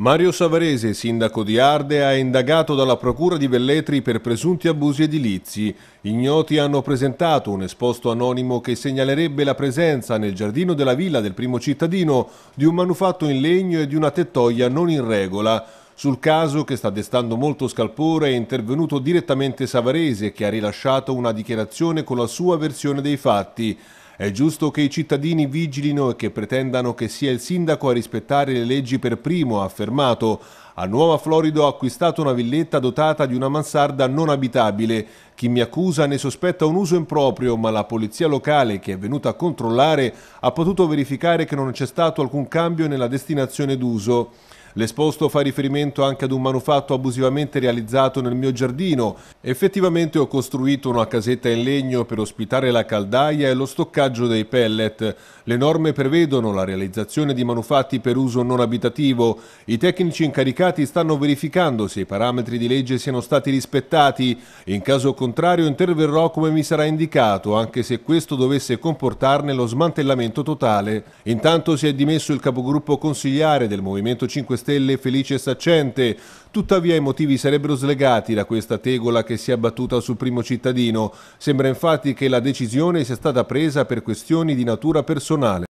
Mario Savarese, sindaco di Ardea, è indagato dalla Procura di Velletri per presunti abusi edilizi. Ignoti hanno presentato un esposto anonimo che segnalerebbe la presenza nel giardino della villa del primo cittadino di un manufatto in legno e di una tettoia non in regola. Sul caso, che sta destando molto scalpore, è intervenuto direttamente Savarese, che ha rilasciato una dichiarazione con la sua versione dei fatti. È giusto che i cittadini vigilino e che pretendano che sia il sindaco a rispettare le leggi per primo, ha affermato. A Nuova Florida ho acquistato una villetta dotata di una mansarda non abitabile. Chi mi accusa ne sospetta un uso improprio, ma la polizia locale che è venuta a controllare ha potuto verificare che non c'è stato alcun cambio nella destinazione d'uso. L'esposto fa riferimento anche ad un manufatto abusivamente realizzato nel mio giardino. Effettivamente ho costruito una casetta in legno per ospitare la caldaia e lo stoccaggio dei pellet. Le norme prevedono la realizzazione di manufatti per uso non abitativo. I tecnici incaricati stanno verificando se i parametri di legge siano stati rispettati. In caso contrario interverrò come mi sarà indicato, anche se questo dovesse comportarne lo smantellamento totale. Intanto si è dimesso il capogruppo consigliare del Movimento 5 Stelle stelle felice e saccente. Tuttavia i motivi sarebbero slegati da questa tegola che si è abbattuta sul primo cittadino. Sembra infatti che la decisione sia stata presa per questioni di natura personale.